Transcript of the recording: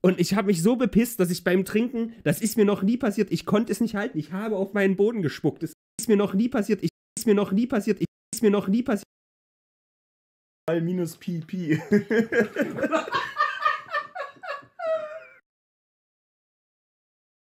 Und ich habe mich so bepisst, dass ich beim Trinken, das ist mir noch nie passiert, ich konnte es nicht halten. Ich habe auf meinen Boden gespuckt. Das ist mir noch nie passiert. Ich ist mir noch nie passiert. Ich ist mir noch nie passiert. minus Pi Pi.